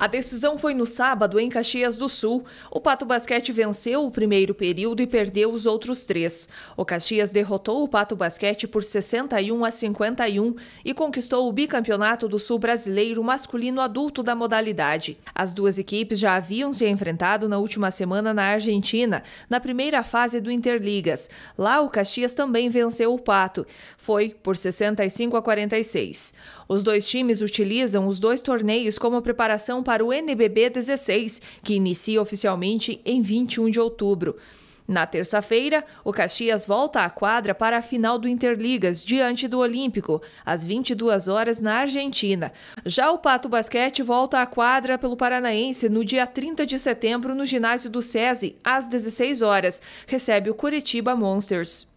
A decisão foi no sábado em Caxias do Sul. O Pato Basquete venceu o primeiro período e perdeu os outros três. O Caxias derrotou o Pato Basquete por 61 a 51 e conquistou o bicampeonato do Sul Brasileiro masculino adulto da modalidade. As duas equipes já haviam se enfrentado na última semana na Argentina, na primeira fase do Interligas. Lá, o Caxias também venceu o Pato. Foi por 65 a 46. Os dois times utilizam os dois torneios como preparação para para o NBB 16, que inicia oficialmente em 21 de outubro. Na terça-feira, o Caxias volta à quadra para a final do Interligas diante do Olímpico, às 22 horas na Argentina. Já o Pato Basquete volta à quadra pelo Paranaense no dia 30 de setembro no ginásio do SESI, às 16 horas. Recebe o Curitiba Monsters.